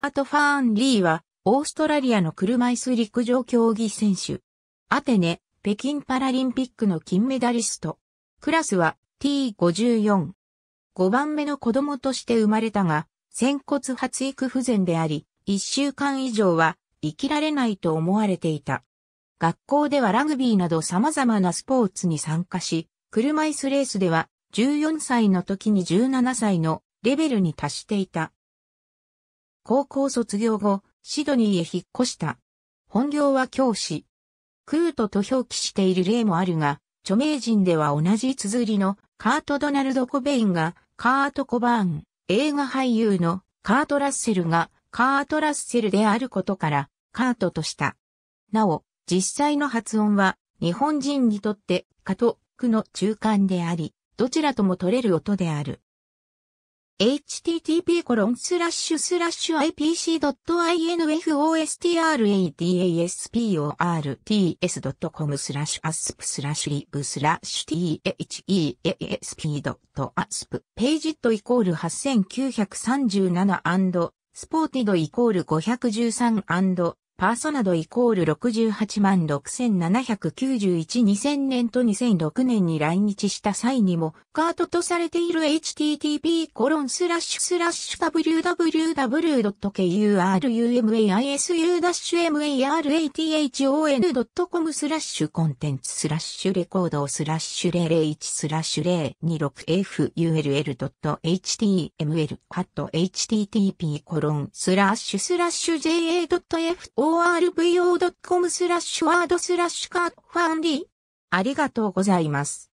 アト・ファーン・リーは、オーストラリアの車椅子陸上競技選手。アテネ、北京パラリンピックの金メダリスト。クラスは T54。5番目の子供として生まれたが、仙骨発育不全であり、1週間以上は生きられないと思われていた。学校ではラグビーなど様々なスポーツに参加し、車椅子レースでは14歳の時に17歳のレベルに達していた。高校卒業後、シドニーへ引っ越した。本業は教師。クートと表記している例もあるが、著名人では同じ綴りのカート・ドナルド・コベインがカート・コバーン、映画俳優のカート・ラッセルがカート・ラッセルであることからカートとした。なお、実際の発音は日本人にとってカト・クの中間であり、どちらとも取れる音である。http://ipc.infostr.adasp.com o r スラッシュアスプスラッシュリブスラッシュ theasp.asp ページットイコール8937スポーティドイコール513パーソナドイコール68万6791 2000年と2006年に来日した際にも、カートとされている http コロンスラッシュスラッシュ w w w k u r u m a i s u m a r a t h o n c o m スラッシュコンテンツスラッシュレコードスラッシュ001スラッシュ0 2 6 f u l l h t m l ハット http コロンスラッシュスラッシュ ja.fo orvo.com スラッシュワードスラッシュカーファンディ。ありがとうございます。